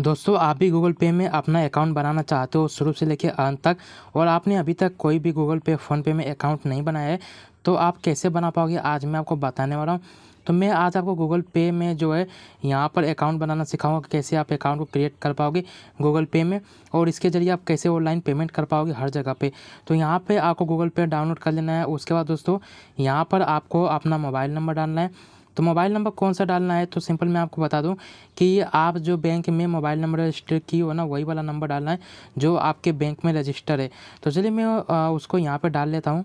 दोस्तों आप भी गूगल पे में अपना अकाउंट बनाना चाहते हो शुरू से लेकर अंत तक और आपने अभी तक कोई भी गूगल पे फ़ोनपे में अकाउंट नहीं बनाया है तो आप कैसे बना पाओगे आज मैं आपको बताने वाला हूँ तो मैं आज आपको गूगल पे में जो है यहाँ पर अकाउंट बनाना सिखाऊंगा कैसे आप अकाउंट को क्रिएट कर पाओगे गूगल पे में और इसके ज़रिए आप कैसे ऑनलाइन पेमेंट कर पाओगे हर जगह पे तो यहाँ पे आपको गूगल पे डाउनलोड कर लेना है उसके बाद दोस्तों यहाँ पर आपको अपना मोबाइल नंबर डालना है तो मोबाइल नंबर कौन सा डालना है तो सिंपल मैं आपको बता दूं कि आप जो बैंक में मोबाइल नंबर रजिस्टर की हो ना वही वाला नंबर डालना है जो आपके बैंक में रजिस्टर है तो चलिए मैं उसको यहाँ पर डाल लेता हूँ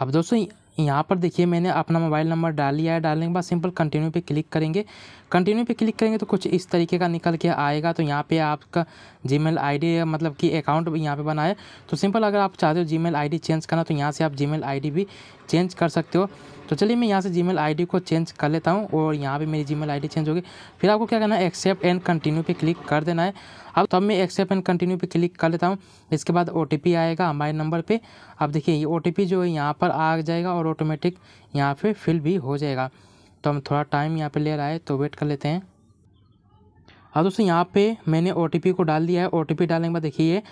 अब दोस्तों यहाँ पर देखिए मैंने अपना मोबाइल नंबर डाल लिया है डालने के बाद सिंपल कंटिन्यू पे क्लिक करेंगे कंटिन्यू पे क्लिक करेंगे तो कुछ इस तरीके का निकल के आएगा तो यहाँ पे आपका जी मेल मतलब कि अकाउंट यहाँ पे बना है तो सिंपल अगर आप चाहते हो जी मेल चेंज करना तो यहाँ से आप जी मेल भी चेंज कर सकते हो तो चलिए मैं यहाँ से जी मेल को चेंज कर लेता हूँ और यहाँ पे मेरी जी मेल चेंज होगी फिर आपको क्या करना है एक्सेप्ट एंड कंटिन्यू पे क्लिक कर देना है अब तब मैं एक्सेप्ट एंड कंटिन्यू पे क्लिक कर लेता हूँ इसके बाद ओ आएगा हमारे नंबर पर अब देखिए ये ओ जो है यहाँ पर आ जाएगा और ऑटोमेटिक यहाँ पर फिल भी हो जाएगा तो हम थोड़ा टाइम यहाँ पर ले रहा है तो वेट कर लेते हैं अब हाँ दोस्तों यहाँ पे मैंने ओ को डाल दिया है ओ डालने के बाद देखिए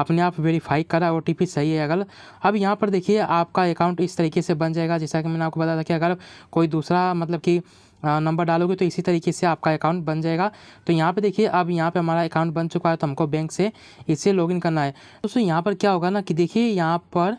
अपने आप वेरीफाई करा ओ सही है अगर अब यहाँ पर देखिए आपका अकाउंट इस तरीके से बन जाएगा जैसा कि मैंने आपको बताया था कि अगर कोई दूसरा मतलब कि नंबर डालोगे तो इसी तरीके से आपका अकाउंट बन जाएगा तो यहाँ पे देखिए अब यहाँ पे हमारा अकाउंट बन चुका है तो हमको बैंक से इससे लॉगिन करना है दोस्तों यहाँ पर क्या होगा ना कि देखिए यहाँ पर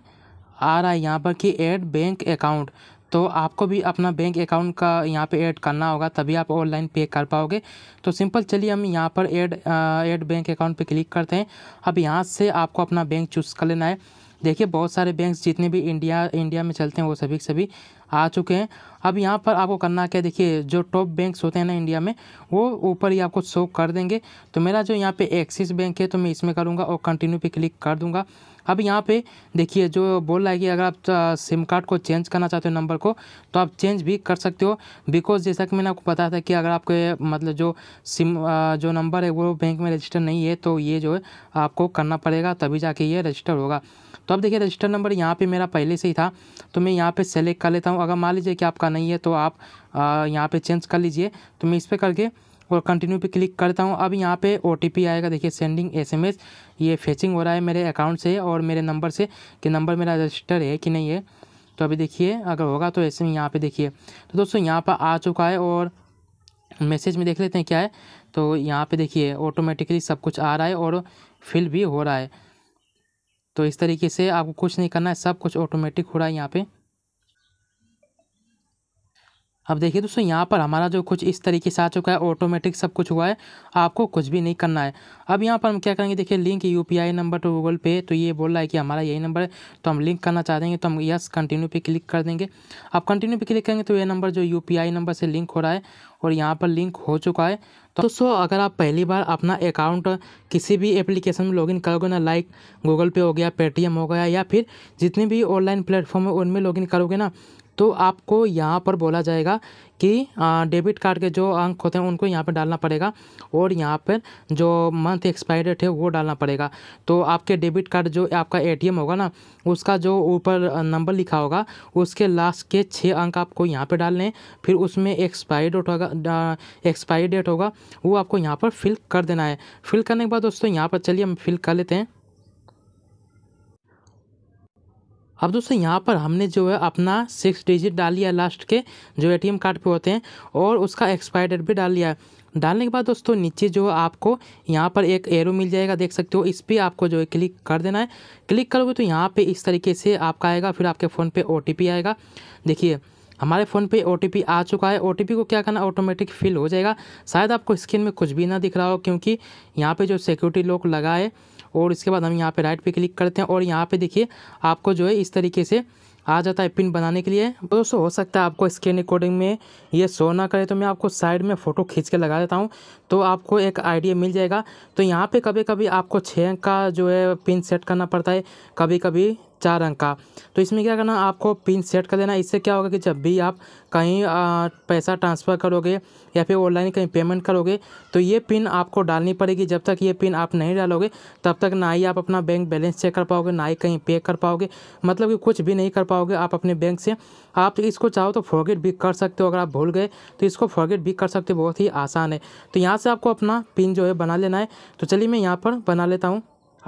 आ रहा है यहाँ पर कि एड बैंक अकाउंट तो आपको भी अपना बैंक अकाउंट का यहाँ पे ऐड करना होगा तभी आप ऑनलाइन पे कर पाओगे तो सिंपल चलिए हम यहाँ पर ऐड ऐड बैंक अकाउंट पे क्लिक करते हैं अब यहाँ से आपको अपना बैंक चूज़ कर लेना है देखिए बहुत सारे बैंक जितने भी इंडिया इंडिया में चलते हैं वो सभी सभी आ चुके हैं अब यहाँ पर आपको करना क्या देखिए जो टॉप बैंक्स होते हैं ना इंडिया में वो ऊपर ही आपको शो कर देंगे तो मेरा जो यहाँ पे एक्सिस बैंक है तो मैं इसमें करूँगा और कंटिन्यू पे क्लिक कर दूँगा अब यहाँ पे देखिए जो बोल रहा है कि अगर आप सिम कार्ड को चेंज करना चाहते हो नंबर को तो आप चेंज भी कर सकते हो बिकॉज जैसा कि मैंने आपको बताया था कि अगर आपके मतलब जो सिम जो नंबर है वो बैंक में रजिस्टर नहीं है तो ये जो है आपको करना पड़ेगा तभी जाके ये रजिस्टर होगा तो अब देखिए रजिस्टर नंबर यहाँ पर मेरा पहले से ही था तो मैं यहाँ पर सेलेक्ट कर लेता हूँ अगर मान लीजिए कि आपका नहीं है तो आप यहाँ पे चेंज कर लीजिए तो मैं इस पर करके और कंटिन्यू पे क्लिक करता हूँ अब यहाँ पे ओ आएगा देखिए सेंडिंग एसएमएस ये फेचिंग हो रहा है मेरे अकाउंट से और मेरे नंबर से कि नंबर मेरा रजिस्टर है कि नहीं है तो अभी देखिए अगर होगा तो ऐसे में यहाँ पर देखिए तो दोस्तों यहाँ पर आ चुका है और मैसेज में देख लेते हैं क्या है तो यहाँ पर देखिए ऑटोमेटिकली सब कुछ आ रहा है और फिल भी हो रहा है तो इस तरीके से आपको कुछ नहीं करना है सब कुछ ऑटोमेटिक हो रहा है यहाँ पर अब देखिए दोस्तों यहाँ पर हमारा जो कुछ इस तरीके से आ चुका है ऑटोमेटिक सब कुछ हुआ है आपको कुछ भी नहीं करना है अब यहाँ पर हम क्या करेंगे देखिए link you number to Google पे तो ये बोल रहा है कि हमारा यही नंबर है तो हम लिंक करना चाहते हैं तो हम यस कंटिन्यू पे क्लिक कर देंगे अब कंटिन्यू पे क्लिक करेंगे तो ये नंबर जो यू नंबर से लिंक हो रहा है और यहाँ पर लिंक हो चुका है तो दोस्तों अगर आप पहली बार अपना अकाउंट किसी भी एप्लीकेशन में लॉगिन करोगे ना लाइक गूगल पे हो गया पेटीएम हो गया या फिर जितने भी ऑनलाइन प्लेटफॉर्म है उनमें लॉगिन करोगे ना तो आपको यहाँ पर बोला जाएगा कि डेबिट कार्ड के जो अंक होते हैं उनको यहाँ पर डालना पड़ेगा और यहाँ पर जो मंथ एक्सपायरी डेट है वो डालना पड़ेगा तो आपके डेबिट कार्ड जो आपका एटीएम होगा ना उसका जो ऊपर नंबर लिखा होगा उसके लास्ट के छः अंक आपको यहाँ पर डालने फिर उसमें एक्सपायरी डेट होगा एक्सपायरी डेट होगा वो आपको यहाँ पर फिल कर देना है फिल करने के बाद दोस्तों यहाँ पर चलिए हम फिल कर लेते हैं अब दोस्तों यहाँ पर हमने जो है अपना सिक्स डिजिट डाल लिया लास्ट के जो एटीएम कार्ड पे होते हैं और उसका एक्सपायर डेट भी डाल लिया है डालने के बाद दोस्तों नीचे जो है आपको यहाँ पर एक एरो मिल जाएगा देख सकते हो इस पर आपको जो है क्लिक कर देना है क्लिक करोगे तो यहाँ पे इस तरीके से आपका आएगा फिर आपके फ़ोन पे ओ आएगा देखिए हमारे फ़ोन पे ओ आ चुका है ओ को क्या करना ऑटोमेटिक फिल हो जाएगा शायद आपको स्क्रीन में कुछ भी ना दिख रहा हो क्योंकि यहाँ पे जो सिक्योरिटी लॉक लगा है और इसके बाद हम यहाँ पे राइट पे क्लिक करते हैं और यहाँ पे देखिए आपको जो है इस तरीके से आ जाता है पिन बनाने के लिए दोस्तों हो सकता है आपको स्क्रीन रिकॉर्डिंग में ये शो ना करे तो मैं आपको साइड में फ़ोटो खींच के लगा देता हूँ तो आपको एक आइडिया मिल जाएगा तो यहाँ पे कभी कभी आपको छः का जो है पिन सेट करना पड़ता है कभी कभी चार अंक का तो इसमें क्या करना आपको पिन सेट कर लेना इससे क्या होगा कि जब भी आप कहीं पैसा ट्रांसफ़र करोगे या फिर ऑनलाइन कहीं पेमेंट करोगे तो ये पिन आपको डालनी पड़ेगी जब तक ये पिन आप नहीं डालोगे तब तक ना ही आप अपना बैंक बैलेंस चेक कर पाओगे ना ही कहीं पे कर पाओगे मतलब कि कुछ भी नहीं कर पाओगे आप अपने बैंक से आप इसको चाहो तो फॉरगेट भी कर सकते हो अगर आप भूल गए तो इसको फॉरगेट भी कर सकते हो बहुत ही आसान है तो यहाँ से आपको अपना पिन जो है बना लेना है तो चलिए मैं यहाँ पर बना लेता हूँ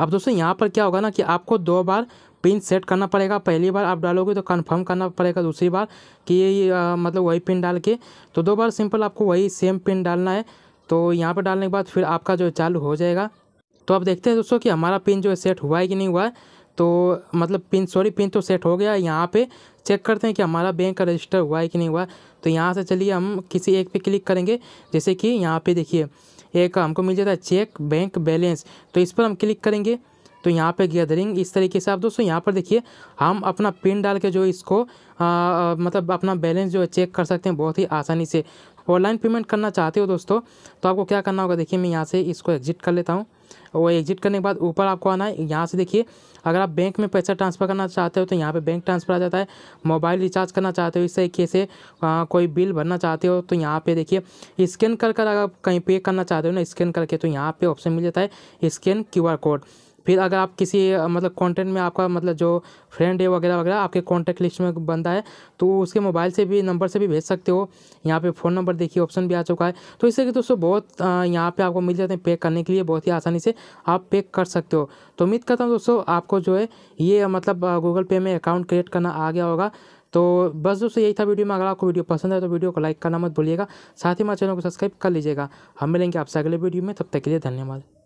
अब दोस्तों यहाँ पर क्या होगा ना कि आपको दो बार पिन सेट करना पड़ेगा पहली बार आप डालोगे तो कन्फर्म करना पड़ेगा दूसरी बार कि ये मतलब वही पिन डाल के तो दो बार सिंपल आपको वही सेम पिन डालना है तो यहाँ पर डालने के बाद फिर आपका जो चालू हो जाएगा तो आप देखते हैं दोस्तों कि हमारा पिन जो है सेट हुआ है कि नहीं हुआ है तो मतलब पिन सॉरी पिन तो सेट हो गया है यहाँ पे चेक करते हैं कि हमारा बैंक का रजिस्टर हुआ है कि नहीं हुआ तो यहाँ से चलिए हम किसी एक पे क्लिक करेंगे जैसे कि यहाँ पे देखिए एक हमको मिल जाता है चेक बैंक बैलेंस तो इस पर हम क्लिक करेंगे तो यहाँ पे गैदरिंग इस तरीके से आप दोस्तों यहाँ पर देखिए हम अपना पिन डाल के जो इसको आ, मतलब अपना बैलेंस जो है चेक कर सकते हैं बहुत ही आसानी से ऑनलाइन पेमेंट करना चाहते हो दोस्तों तो आपको क्या करना होगा देखिए मैं यहाँ से इसको एग्जिट कर लेता हूँ वो एग्जिट करने के बाद ऊपर आपको आना है यहाँ से देखिए अगर आप बैंक में पैसा ट्रांसफ़र करना चाहते हो तो यहाँ पे बैंक ट्रांसफ़र आ जाता है मोबाइल रिचार्ज करना चाहते हो इस तरीके से आ, कोई बिल भरना चाहते हो तो यहाँ पे देखिए स्कैन कर कर अगर कहीं पे करना चाहते हो ना स्कैन करके तो यहाँ पे ऑप्शन मिल जाता है स्कैन क्यू कोड फिर अगर आप किसी मतलब कॉन्टेंट में आपका मतलब जो फ्रेंड है वगैरह वगैरह आपके कॉन्टैक्ट लिस्ट में बनता है तो उसके मोबाइल से भी नंबर से भी भेज सकते हो यहाँ पे फ़ोन नंबर देखिए ऑप्शन भी आ चुका है तो इससे कि दोस्तों बहुत यहाँ पे आपको मिल जाते हैं पैक करने के लिए बहुत ही आसानी से आप पैक कर सकते हो तो उम्मीद करता हूँ दोस्तों आपको जो है ये मतलब गूगल पे में अकाउंट क्रिएट करना आ गया होगा तो बस दोस्तों यही था वीडियो में अगर आपको वीडियो पसंद है तो वीडियो को लाइक करना मत भूलिएगा साथ ही हमारे चैनल को सब्सक्राइब कर लीजिएगा हम मिलेंगे आपसे अगले वीडियो में तब तक के लिए धन्यवाद